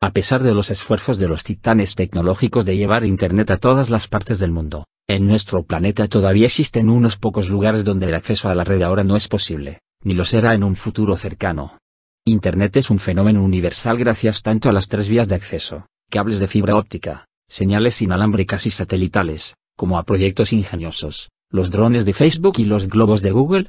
A pesar de los esfuerzos de los titanes tecnológicos de llevar Internet a todas las partes del mundo, en nuestro planeta todavía existen unos pocos lugares donde el acceso a la red ahora no es posible, ni lo será en un futuro cercano. Internet es un fenómeno universal gracias tanto a las tres vías de acceso, cables de fibra óptica, señales inalámbricas y satelitales, como a proyectos ingeniosos, los drones de Facebook y los globos de Google.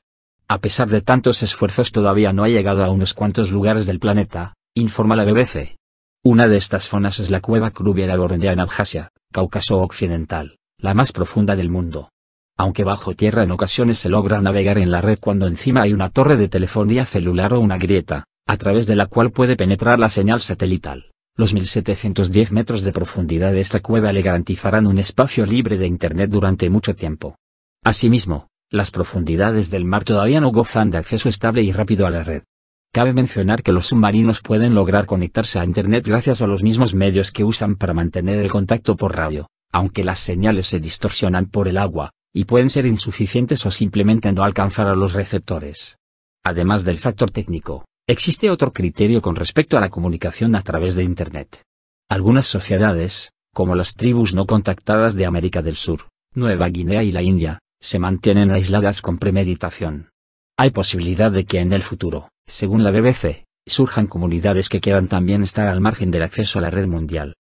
A pesar de tantos esfuerzos todavía no ha llegado a unos cuantos lugares del planeta, informa la BBC. Una de estas zonas es la cueva Krubera-Bornea en Abjasia, Cáucaso Occidental, la más profunda del mundo. Aunque bajo tierra en ocasiones se logra navegar en la red cuando encima hay una torre de telefonía celular o una grieta, a través de la cual puede penetrar la señal satelital. Los 1710 metros de profundidad de esta cueva le garantizarán un espacio libre de Internet durante mucho tiempo. Asimismo, las profundidades del mar todavía no gozan de acceso estable y rápido a la red. Cabe mencionar que los submarinos pueden lograr conectarse a Internet gracias a los mismos medios que usan para mantener el contacto por radio, aunque las señales se distorsionan por el agua, y pueden ser insuficientes o simplemente no alcanzar a los receptores. Además del factor técnico, existe otro criterio con respecto a la comunicación a través de Internet. Algunas sociedades, como las tribus no contactadas de América del Sur, Nueva Guinea y la India, se mantienen aisladas con premeditación. Hay posibilidad de que en el futuro, según la BBC, surjan comunidades que quieran también estar al margen del acceso a la red mundial.